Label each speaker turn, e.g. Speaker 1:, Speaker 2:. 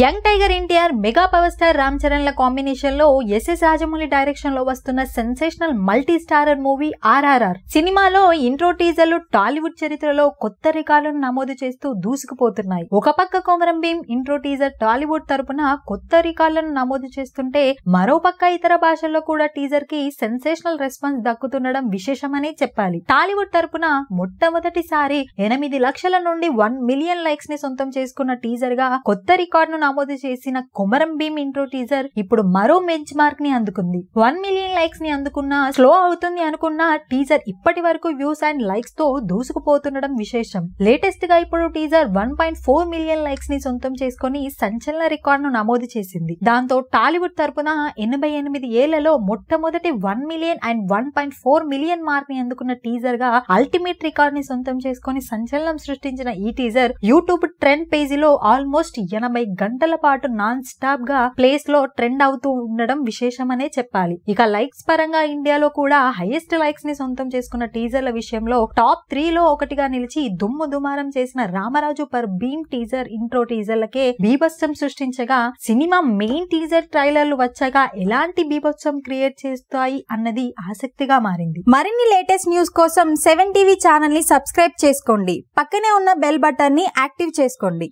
Speaker 1: young tiger NTR mega power star Ram Charan ల combination లో SS Rajamouli direction లో వస్తున్న sensational multi starrer movie RRR సినిమాలో ఇంట్రో టీజర్లు టాలీవుడ్ చరిత్రలో కొత్త రికార్డులను నమోదు చేస్తూ దూసుకుపోతున్నాయి ఒక పక్క Komaram Bheem intro teaser Tollywood తరపున కొత్త రికార్డులను నమోదు చేస్తుంటే మరో పక్క ఇతర భాషల్లో కూడా టీజర్ కి సెన్సేషనల్ రెస్పాన్స్ దక్కుతుండడం విశేషమనే చెప్పాలి టాలీవుడ్ తరపున మొట్టమొదటిసారి ఎనిమిది లక్షల నుండి వన్ మిలియన్ లైక్స్ ని సొంతం చేసుకున్న టీజర్ గా కొత్త రికార్డును నమోదు చేసిన కొమరం భీమ్ ఇంట్రో టీజర్ ఇప్పుడు మరో బెంచ్ మార్క్ ని అందుకుంది వన్ మిలియన్ లైక్స్ ని అందుకున్న స్లో అవుతుంది అనుకున్న టీజర్ ఇప్పటి వరకు వ్యూస్ అండ్ లైక్స్ తో దూసుకుపోతుండడం విశేషం లేటెస్ట్ గా ఇప్పుడు teaser one point four million likes ని సొంతం చేసుకుని సంచలన రికార్డ్ ను నమోదు చేసింది దాంతో టాలీవుడ్ తరపున ఎనభై ఎనిమిది ఏళ్లలో మొట్టమొదటి one million and one point four million mark ని అందుకున్న టీజర్ గా అల్టిమేట్ రికార్డ్ ని సొంతం చేసుకుని సంచలనం సృష్టించిన ఈ టీజర్ యూట్యూబ్ ట్రెండ్ పేజీలో ఆల్మోస్ట్ ఎనభై గంటల గంటల పాటు నాన్ స్టాప్ గా ప్లేస్ లో ట్రెండ్ అవుతూ ఉండడం విశేషమనే చెప్పాలి ఇక లైక్స్ పరంగా ఇండియాలో కూడా హైయెస్ట్ లైక్స్ ని సొంతం చేసుకున్న టీజర్ల విషయంలో టాప్ త్రీ లో ఒకటిగా నిలిచి దుమ్ము దుమారం చేసిన Ramaraju for Bheem teaser intro టీజర్లకే బీభత్సం సృష్టించగా సినిమా మెయిన్ టీజర్ ట్రైలర్లు వచ్చాక ఎలాంటి బీభత్సం క్రియేట్ చేస్తాయి అన్నది ఆసక్తిగా మారింది మరిన్ని లేటెస్ట్ న్యూస్ కోసం సెవెన్ టీవీ ఛానల్ ని సబ్స్క్రైబ్ చేసుకోండి పక్కనే ఉన్న బెల్ బటన్ ని యాక్టివ్ చేసుకోండి